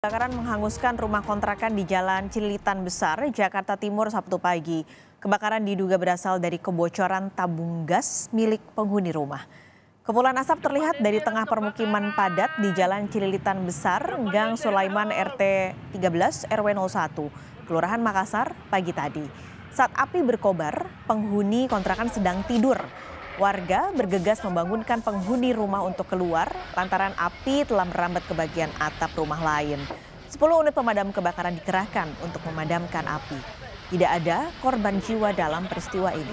Kebakaran menghanguskan rumah kontrakan di Jalan Cililitan Besar, Jakarta Timur Sabtu pagi. Kebakaran diduga berasal dari kebocoran tabung gas milik penghuni rumah. Kepulan asap terlihat dari tengah permukiman padat di Jalan Cililitan Besar, Gang Sulaiman RT 13 RW 01, Kelurahan Makassar pagi tadi. Saat api berkobar, penghuni kontrakan sedang tidur. Warga bergegas membangunkan penghuni rumah untuk keluar lantaran api telah merambat ke bagian atap rumah lain. 10 unit pemadam kebakaran dikerahkan untuk memadamkan api. Tidak ada korban jiwa dalam peristiwa ini.